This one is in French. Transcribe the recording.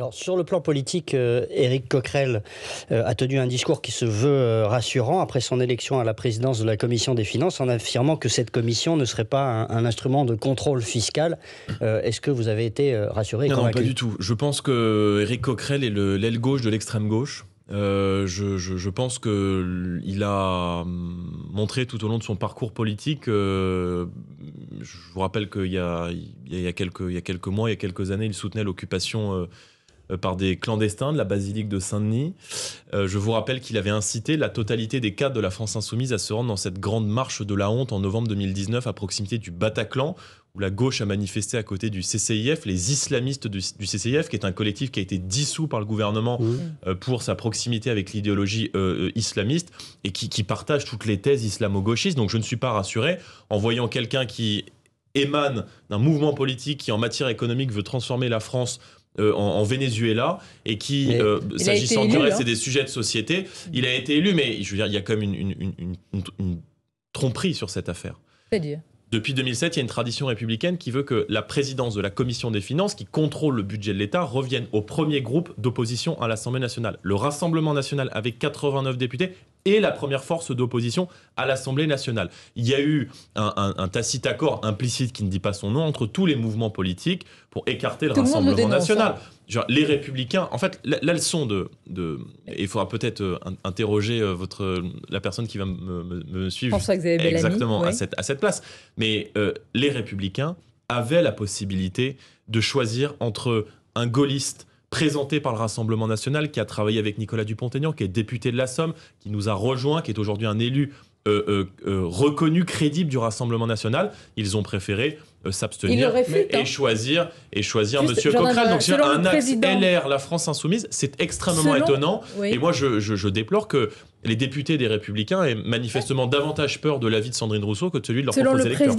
Alors sur le plan politique, eric euh, Éric Coquerel euh, a tenu un discours qui se veut euh, rassurant après son élection à la présidence de la commission des finances en affirmant que cette commission ne serait pas un, instrument de contrôle fiscal. Est-ce que vous avez été rassuré non, non, pas du tout. Je pense que Éric Coquerel est l'aile gauche de l'extrême gauche. je, je, je, pense qu'il a hum, montré tout au long de son parcours politique, je vous rappelle qu'il y, a, quelques mois, il y a quelques années, il soutenait l'occupation euh, par des clandestins de la basilique de Saint-Denis. Euh, je vous rappelle qu'il avait incité la totalité des cadres de la France insoumise à se rendre dans cette grande marche de la honte en novembre 2019 à proximité du Bataclan, où la gauche a manifesté à côté du CCIF, les islamistes du, CCIF, qui est un collectif qui a été dissous par le gouvernement euh, pour sa proximité avec l'idéologie islamiste et qui, qui, partage toutes les thèses islamo-gauchistes. Donc je ne suis pas rassuré en voyant quelqu'un qui émane d'un mouvement politique qui, en matière économique, veut transformer la France euh, en, Venezuela et qui, euh, s'agissant du reste, hein. c'est des sujets de société. Il a été élu, mais je veux dire, il y a comme une, une, tromperie sur cette affaire. depuis 2007, il y a une tradition républicaine qui veut que la présidence de la commission des finances, qui contrôle le budget de l'État, revienne au premier groupe d'opposition à l'Assemblée nationale. Le Rassemblement national, avec 89 députés, et la première force d'opposition à l'Assemblée nationale. Il y a eu un, un, tacite accord implicite qui ne dit pas son nom entre tous les mouvements politiques pour écarter le Rassemblement national. Hein. Genre, les républicains, en fait, la, leçon de... de il faudra peut-être euh, interroger euh, votre, la personne qui va me, me, suivre exactement à, cette, à cette place. Mais euh, les républicains avaient la possibilité de choisir entre un gaulliste présenté par le Rassemblement national, qui a travaillé avec Nicolas Dupont-Aignan, qui est député de la Somme, qui nous a rejoint, qui est aujourd'hui un élu euh, euh, euh, reconnu, crédible du Rassemblement national. Ils ont préféré s'abstenir et hein. choisir et choisir Monsieur Coquerel. Donc sur un axe LR, la France insoumise, c'est extrêmement étonnant. Et moi, je, je, déplore que les députés des Républicains aient manifestement davantage peur de l'avis de Sandrine Rousseau que de celui de leurs propres électeurs.